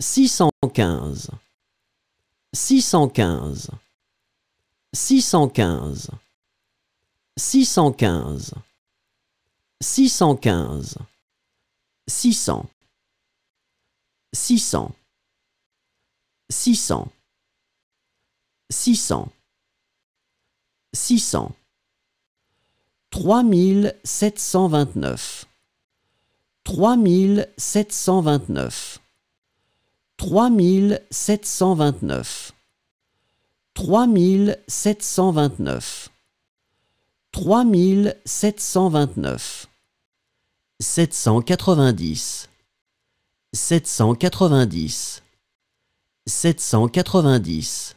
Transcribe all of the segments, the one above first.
615 615 615 615 615 600 600 600 600 600 3729 3729 3729 3729 3729 790 790 790 790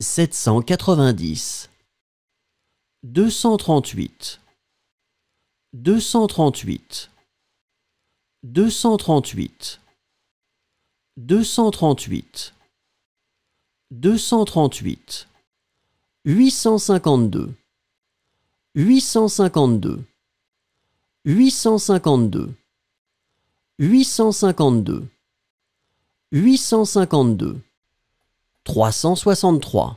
790 238 238 238 238 238 852 852 852 852 852 363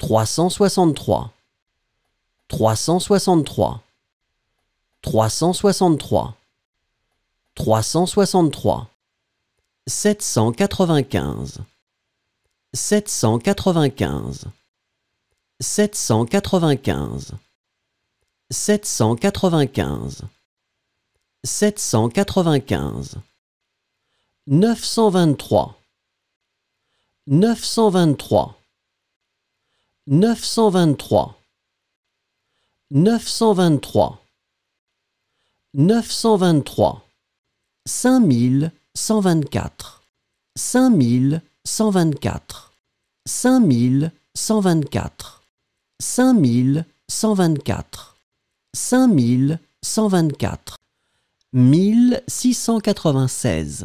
363 363 363 363 795 795 795 795 795 923 923 923 923 923 5124 5124 5124 5124 5124 1696 1696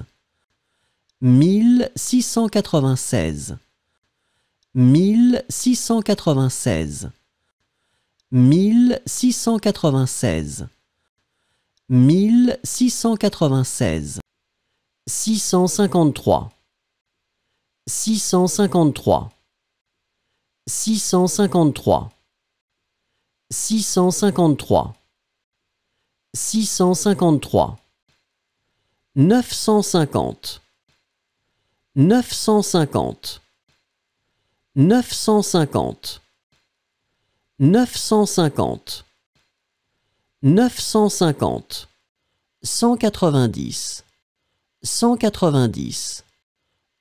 1696 1696 1696 653 653 653 653 653 950 950 950 950 950, 190, 190,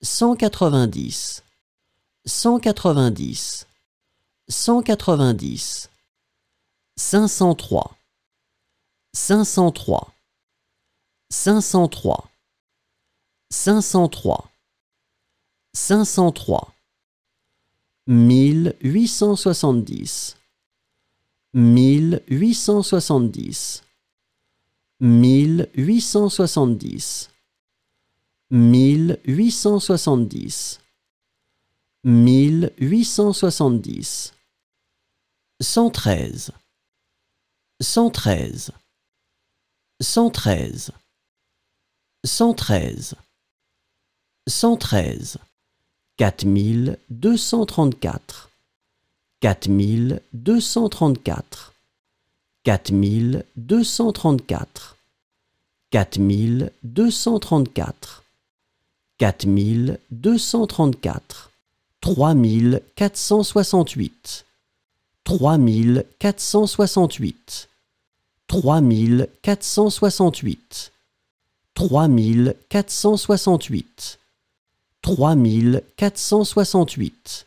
190, 190, 190, 503, 503, 503, 503, 503, 1870. 1870 1870 1870 1870 113 113 113 113 113 4234 4234 4234 4234 4234 3468 3468 3468 3468 3468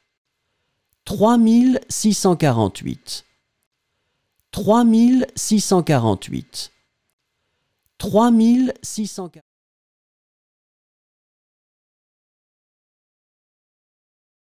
3648 3648 3648